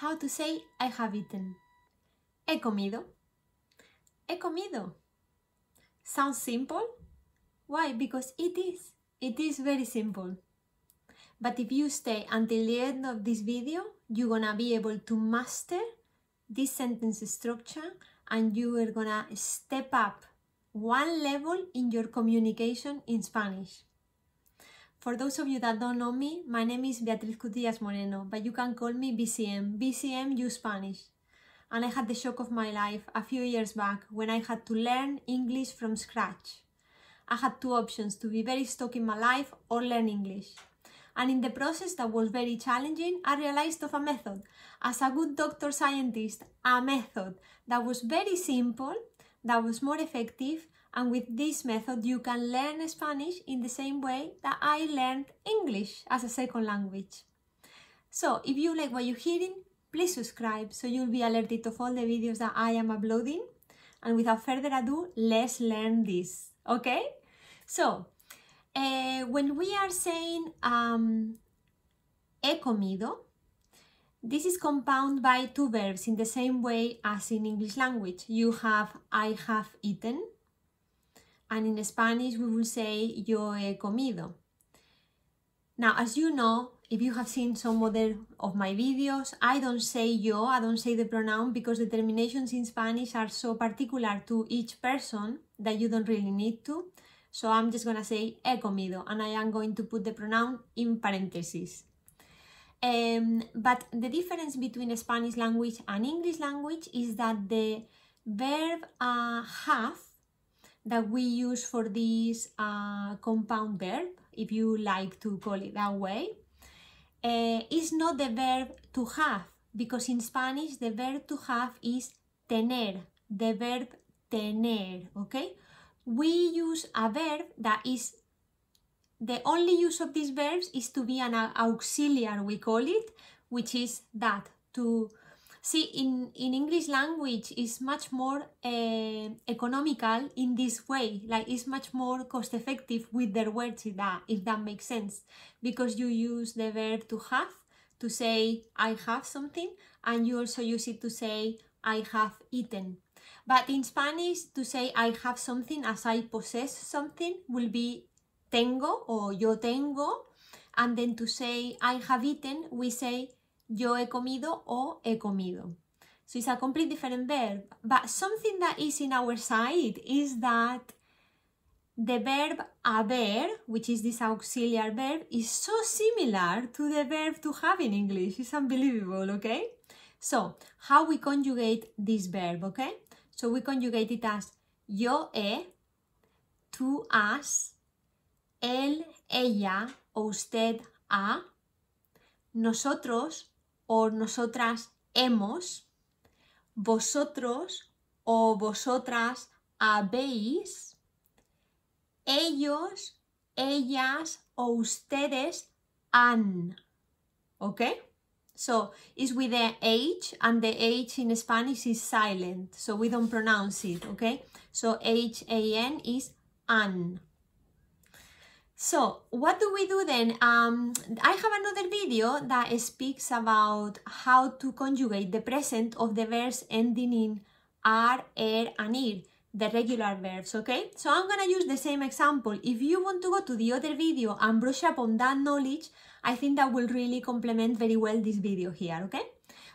how to say I have eaten. He comido. He comido. Sounds simple. Why? Because it is. It is very simple. But if you stay until the end of this video, you're gonna be able to master this sentence structure and you are gonna step up one level in your communication in Spanish. For those of you that don't know me, my name is Beatriz Cutillas Moreno, but you can call me BCM, BCM You Spanish. And I had the shock of my life a few years back when I had to learn English from scratch. I had two options to be very stuck in my life or learn English. And in the process that was very challenging, I realized of a method. As a good doctor scientist, a method that was very simple, that was more effective, and with this method, you can learn Spanish in the same way that I learned English as a second language. So if you like what you're hearing, please subscribe so you'll be alerted of all the videos that I am uploading. And without further ado, let's learn this, okay? So, uh, when we are saying um, he comido, this is compound by two verbs in the same way as in English language. You have I have eaten and in Spanish we will say yo he comido. Now, as you know, if you have seen some other of my videos, I don't say yo, I don't say the pronoun because the terminations in Spanish are so particular to each person that you don't really need to. So I'm just gonna say he comido and I am going to put the pronoun in parentheses. Um, but the difference between Spanish language and English language is that the verb uh, have that we use for this uh, compound verb, if you like to call it that way, uh, is not the verb to have, because in Spanish the verb to have is tener, the verb tener, okay? We use a verb that is, the only use of these verbs is to be an auxiliary, we call it, which is that, to See, in, in English language, is much more uh, economical in this way. Like, it's much more cost effective with the words, if that, if that makes sense. Because you use the verb to have to say, I have something, and you also use it to say, I have eaten. But in Spanish, to say, I have something, as I possess something, will be tengo or yo tengo. And then to say, I have eaten, we say, yo he comido o he comido. So it's a completely different verb. But something that is in our side is that the verb haber, which is this auxiliary verb, is so similar to the verb to have in English. It's unbelievable, okay? So, how we conjugate this verb, okay? So we conjugate it as yo he, tú has, él, ella o usted ha, nosotros, o nosotras hemos, vosotros o vosotras habéis, ellos, ellas o ustedes han. ok? So is with the H and the H in Spanish is silent. So we don't pronounce it, okay? So H-A-N is an. So what do we do then? Um, I have another video that speaks about how to conjugate the present of the verbs ending in are, er, and ir, the regular verbs, okay? So I'm gonna use the same example. If you want to go to the other video and brush up on that knowledge, I think that will really complement very well this video here, okay?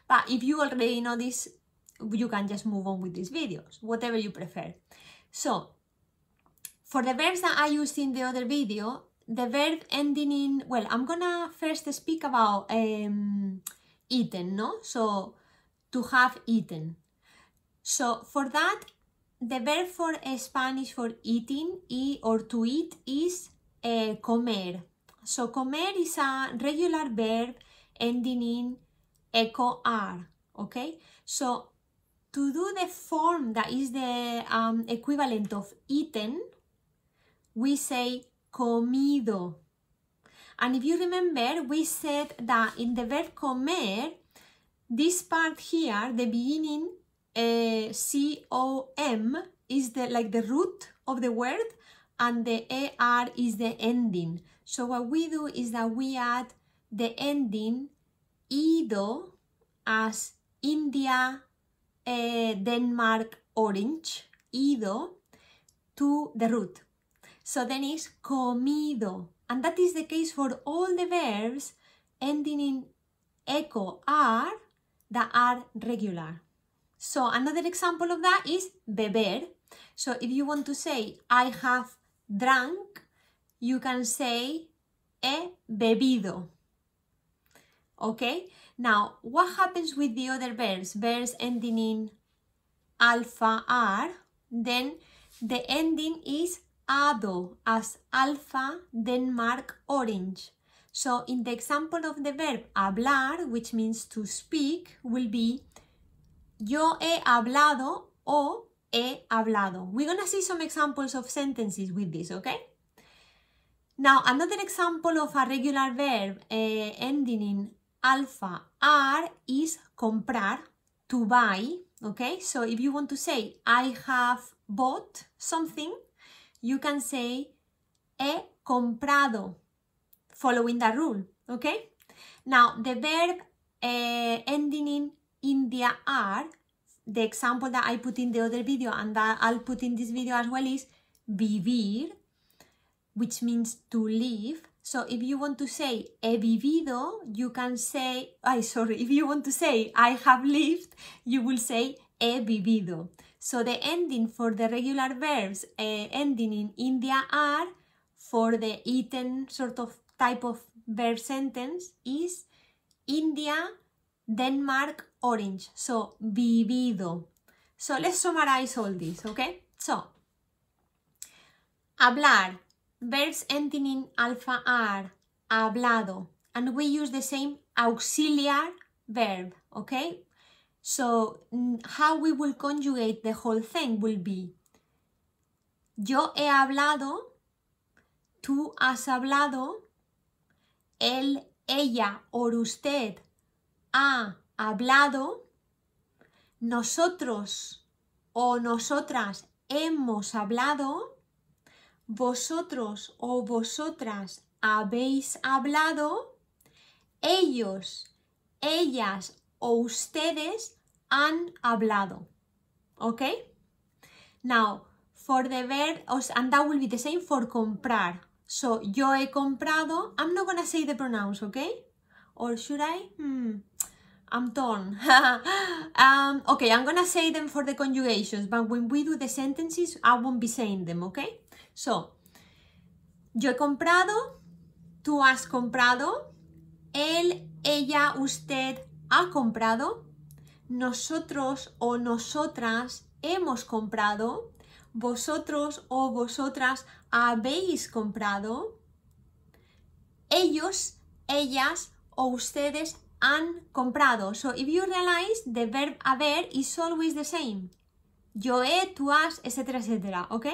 But if you already know this, you can just move on with these videos, whatever you prefer. So for the verbs that I used in the other video, the verb ending in, well, I'm gonna first speak about um, eaten, no? So, to have eaten. So, for that, the verb for uh, Spanish for eating y, or to eat is uh, comer. So, comer is a regular verb ending in echo R, okay? So, to do the form that is the um, equivalent of eaten, we say comido. And if you remember, we said that in the verb comer, this part here, the beginning uh, eh, C-O-M, is the like the root of the word and the AR is the ending. So what we do is that we add the ending ido as India, uh, Denmark, orange, ido to the root. So then it's comido. And that is the case for all the verbs ending in eco, are, that are regular. So another example of that is beber. So if you want to say, I have drunk, you can say, he bebido. Okay? Now, what happens with the other verbs? Verbs ending in alpha, are, then the ending is ADO as alpha, then mark orange. So in the example of the verb hablar, which means to speak, will be yo he hablado o he hablado. We're gonna see some examples of sentences with this, okay? Now, another example of a regular verb uh, ending in alpha r is comprar, to buy, okay? So if you want to say, I have bought something, you can say he comprado, following that rule, okay? Now, the verb uh, ending in India are, the example that I put in the other video and that I'll put in this video as well is vivir, which means to live. So if you want to say he vivido, you can say, I sorry, if you want to say I have lived, you will say he vivido. So the ending for the regular verbs uh, ending in India are for the eaten sort of type of verb sentence is India, Denmark, orange. So vivido. So let's summarize all this, okay? So, hablar, verbs ending in alpha are hablado. And we use the same auxiliar verb, okay? So how we will conjugate the whole thing will be yo he hablado, tú has hablado, él, ella o usted ha hablado, nosotros o nosotras hemos hablado, vosotros o vosotras habéis hablado, ellos, ellas o ustedes han hablado. ok Now, for the verb, and that will be the same for comprar. So, yo he comprado, I'm not gonna say the pronouns, ok Or should I? Hmm, I'm torn. um, okay, I'm gonna say them for the conjugations, but when we do the sentences, I won't be saying them, ok So, yo he comprado, tú has comprado, él, ella, usted ha comprado, nosotros o nosotras hemos comprado, vosotros o vosotras habéis comprado, ellos, ellas o ustedes han comprado. So if you realize, the verb haber is always the same. Yo he, tú has, etcétera, etcétera, ¿ok?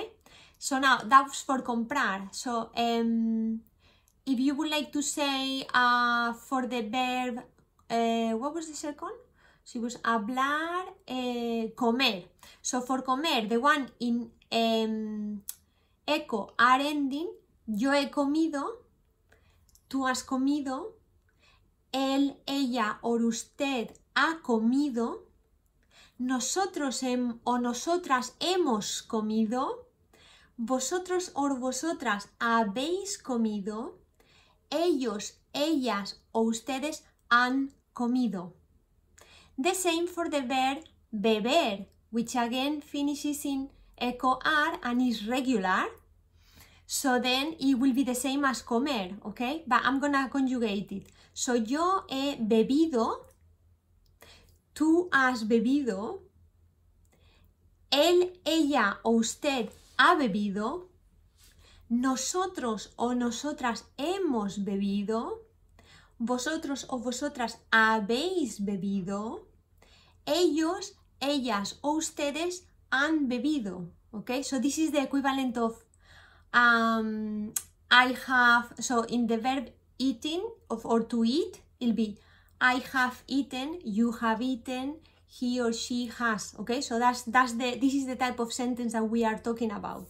So now, that's for comprar. So, em, if you would like to say uh, for the verb eh, what the second? She was hablar, eh, comer. So for comer, the one in em, eco, echo are ending, yo he comido, tú has comido, él, ella o usted ha comido, nosotros o nosotras hemos comido, vosotros o vosotras habéis comido, ellos, ellas o ustedes han comido comido. The same for the verb beber, which again finishes in eco ar and is regular. So then it will be the same as comer, okay? But I'm gonna conjugate it. So yo he bebido, tú has bebido, él, ella o usted ha bebido, nosotros o nosotras hemos bebido, vosotros o vosotras habéis bebido, ellos, ellas o ustedes han bebido. ok so this is the equivalent of um, I have, so in the verb eating of, or to eat, it'll be I have eaten, you have eaten, he or she has. Okay, so that's that's the this is the type of sentence that we are talking about.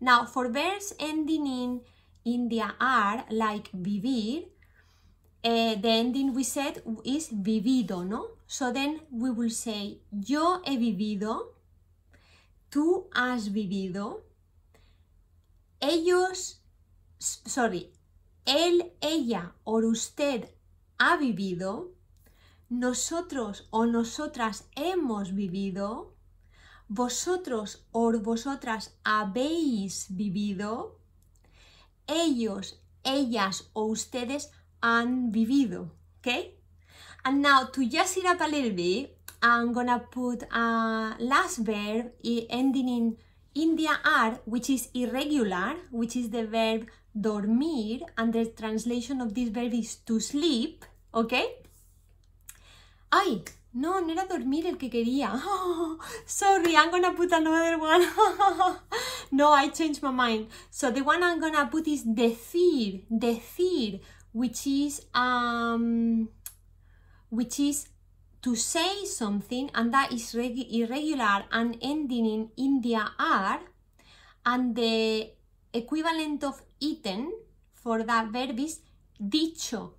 Now, for verbs ending in in the like vivir, eh, the ending we said is vivido, ¿no? So then we will say yo he vivido, tú has vivido, ellos, sorry, él, ella o usted ha vivido, nosotros o nosotras hemos vivido, vosotros o vosotras habéis vivido, ellos, ellas o ustedes and vivido, okay? And now to just it up a little bit, I'm gonna put a last verb ending in India R, which is irregular, which is the verb dormir, and the translation of this verb is to sleep, okay? Ay, no, no era dormir el que quería. Oh, sorry, I'm gonna put another one. no, I changed my mind. So the one I'm gonna put is decir, decir, which is um, which is to say something and that is irregular and ending in India are and the equivalent of eaten for that verb is dicho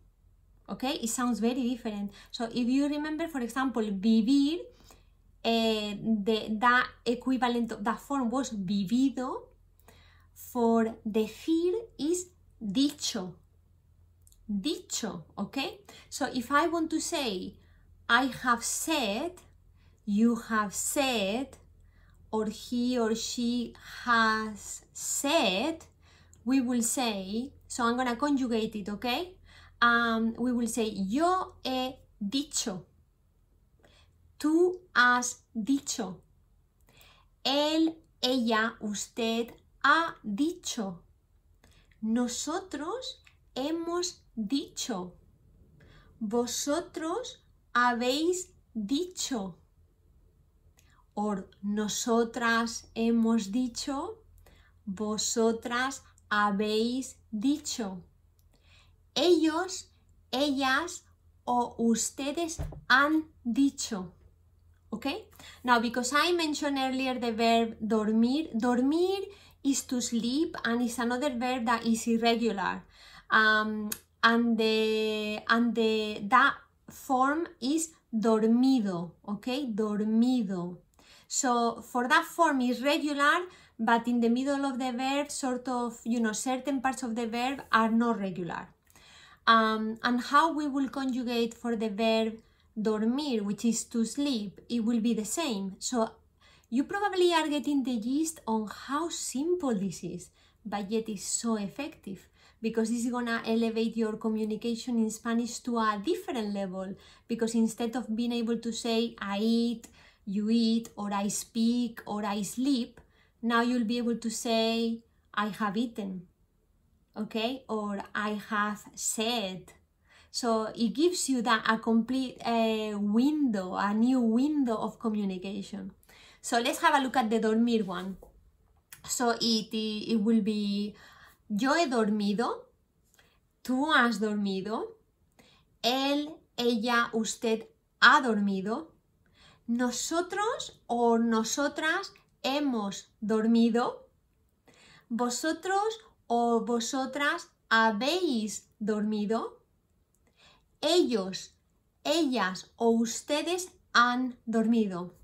okay it sounds very different so if you remember for example vivir uh, the that equivalent of that form was vivido for decir is dicho dicho, ok So if I want to say, I have said, you have said, or he or she has said, we will say, so I'm gonna conjugate it, okay? Um, we will say, yo he dicho, tú has dicho, él, ella, usted ha dicho, nosotros hemos dicho. Vosotros habéis dicho. Or nosotras hemos dicho. Vosotras habéis dicho. Ellos, ellas o ustedes han dicho. ok Now, because I mentioned earlier the verb dormir, dormir is to sleep and is another verb that is irregular. Um, and the and the that form is dormido okay dormido so for that form is regular but in the middle of the verb sort of you know certain parts of the verb are not regular um, and how we will conjugate for the verb dormir which is to sleep it will be the same so you probably are getting the gist on how simple this is but yet it's so effective because this is gonna elevate your communication in Spanish to a different level because instead of being able to say I eat, you eat, or I speak, or I sleep, now you'll be able to say I have eaten, okay, or I have said. So it gives you that a complete uh, window, a new window of communication. So let's have a look at the dormir one. So it, it, it will be yo he dormido, tú has dormido, él, ella, usted ha dormido, nosotros o nosotras hemos dormido, vosotros o vosotras habéis dormido, ellos, ellas o ustedes han dormido.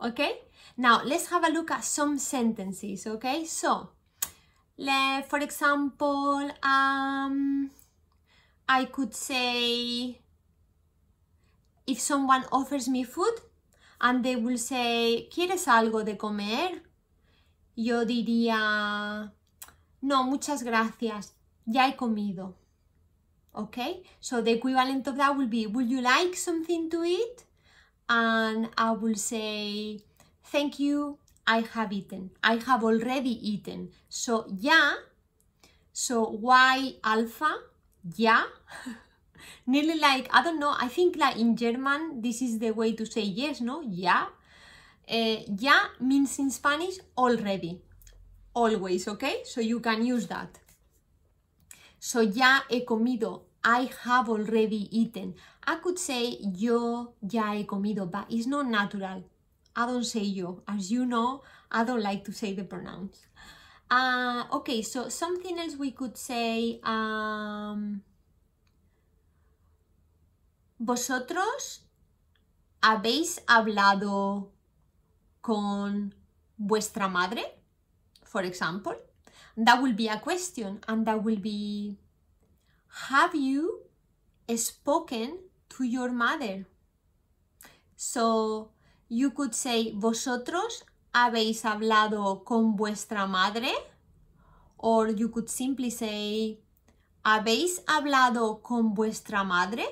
Okay? Now let's have a look at some sentences. Okay? So, for example um, I could say if someone offers me food and they will say ¿quieres algo de comer? Yo diría no, muchas gracias, ya he comido. Okay, so the equivalent of that will be would you like something to eat? And I will say thank you, I have eaten. I have already eaten. So ya, so y alpha, ya. Nearly like, I don't know, I think like in German this is the way to say yes, no? Ya. Uh, ya means in Spanish already, always, okay? So you can use that. So ya he comido, I have already eaten. I could say yo ya he comido, but it's not natural. I don't say you. As you know, I don't like to say the pronouns. Uh, okay, so something else we could say. Um, vosotros habéis hablado con vuestra madre, for example. That will be a question, and that will be Have you spoken to your mother? So, you could say, vosotros habéis hablado con vuestra madre. Or you could simply say, habéis hablado con vuestra madre.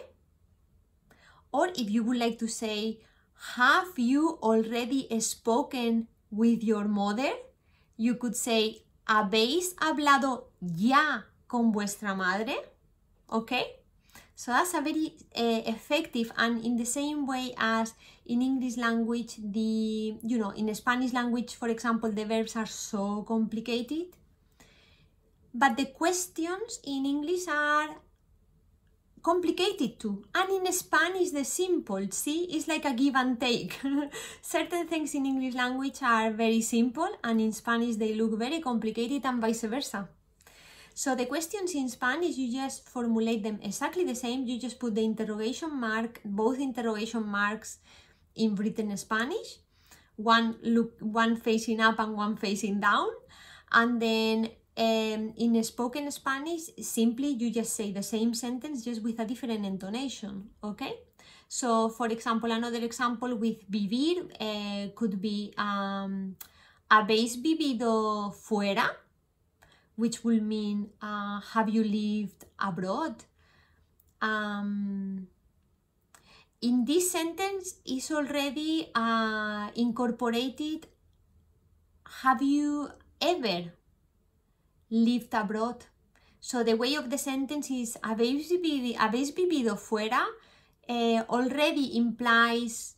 Or if you would like to say, have you already spoken with your mother? You could say, habéis hablado ya con vuestra madre. Okay? So that's a very uh, effective and in the same way as in English language, the, you know, in Spanish language, for example, the verbs are so complicated. But the questions in English are complicated too. And in Spanish, the simple, see, is like a give and take. Certain things in English language are very simple and in Spanish they look very complicated and vice versa. So the questions in Spanish, you just formulate them exactly the same. You just put the interrogation mark, both interrogation marks in written Spanish, one look, one facing up and one facing down. And then um, in spoken Spanish, simply you just say the same sentence just with a different intonation, okay? So, for example, another example with vivir uh, could be um, habéis vivido fuera? which will mean uh, have you lived abroad? Um, in this sentence is already uh, incorporated have you ever lived abroad? So the way of the sentence is habéis vivido, habéis vivido fuera uh, already implies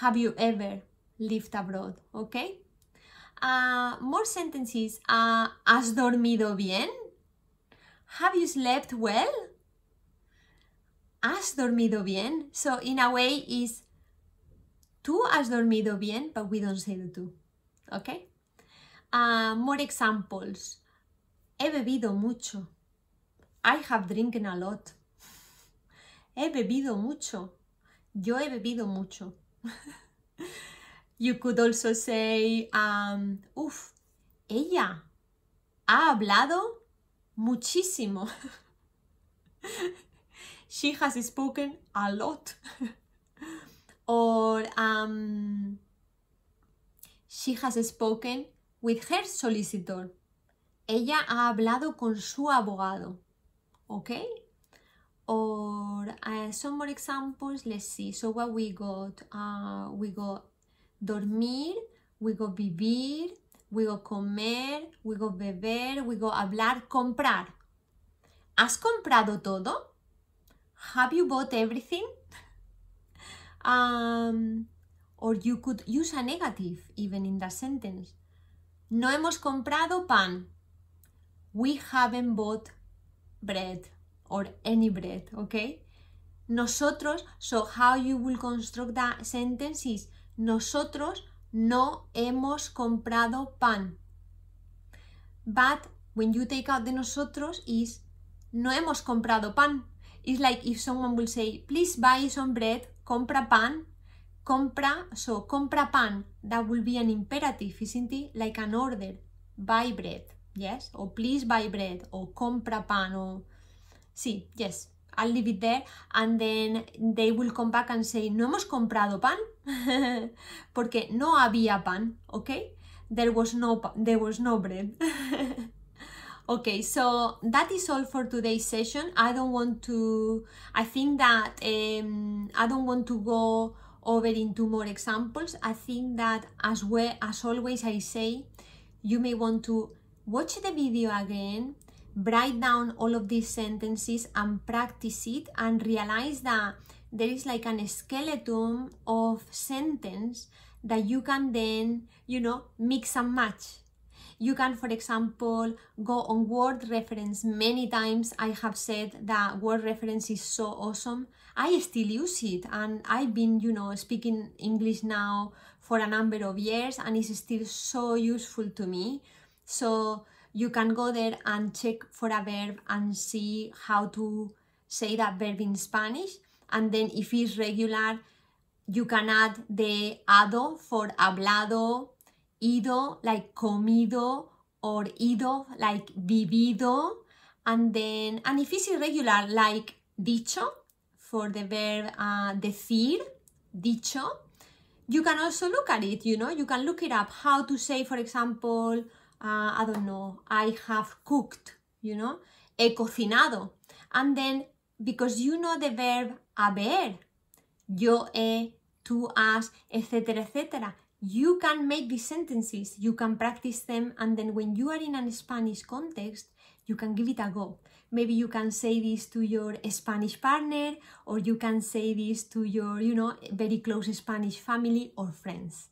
have you ever lived abroad, okay? Uh, more sentences. Uh, ¿Has dormido bien? Have you slept well? ¿Has dormido bien? So in a way is ¿Tú has dormido bien? But we don't say the tú. Okay? Uh, more examples. He bebido mucho. I have drinking a lot. He bebido mucho. Yo he bebido mucho. You could also say, um, uff, ella ha hablado muchísimo. she has spoken a lot. or um, she has spoken with her solicitor. Ella ha hablado con su abogado. Okay? Or uh, some more examples. Let's see. So what we got? Uh, we got dormir, we go vivir, go comer, go beber, go hablar, comprar. ¿Has comprado todo? Have you bought everything? Um, or you could use a negative even in that sentence. No hemos comprado pan. We haven't bought bread or any bread, okay? Nosotros, so how you will construct that sentence is nosotros no hemos comprado pan. But when you take out de nosotros is no hemos comprado pan. It's like if someone will say, please buy some bread, compra pan, compra, so compra pan, that will be an imperative, isn't it? Like an order, buy bread, yes? Or please buy bread, or compra pan, or... Sí, yes. I'll leave it there and then they will come back and say, no hemos comprado pan porque no había pan, okay? There was no, there was no bread. okay so that is all for today's session i don't want to i think that um, i don't want to go over into more examples i think that as well as always i say you may want to watch the video again write down all of these sentences and practice it and realize that there is like an skeleton of sentence that you can then, you know, mix and match. You can, for example, go on word reference. Many times I have said that word reference is so awesome. I still use it and I've been, you know, speaking English now for a number of years and it's still so useful to me. So you can go there and check for a verb and see how to say that verb in Spanish. And then if it's regular, you can add the ado for hablado, ido like comido, or ido like vivido. And then, and if it's irregular, like dicho for the verb uh, decir, dicho, you can also look at it, you know, you can look it up how to say, for example, uh, I don't know, I have cooked, you know, he cocinado. And then, because you know the verb haber, yo he, tú has, etc., etc., you can make these sentences, you can practice them, and then when you are in a Spanish context, you can give it a go. Maybe you can say this to your Spanish partner, or you can say this to your, you know, very close Spanish family or friends.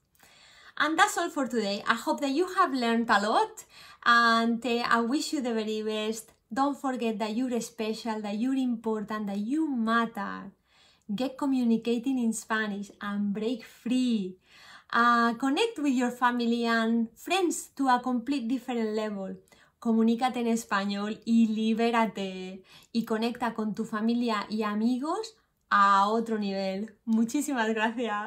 And that's all for today. I hope that you have learned a lot and uh, I wish you the very best. Don't forget that you're special, that you're important, that you matter. Get communicating in Spanish and break free. Uh, connect with your family and friends to a complete different level. Comunícate en español y libérate. Y conecta con tu familia y amigos a otro nivel. Muchísimas gracias.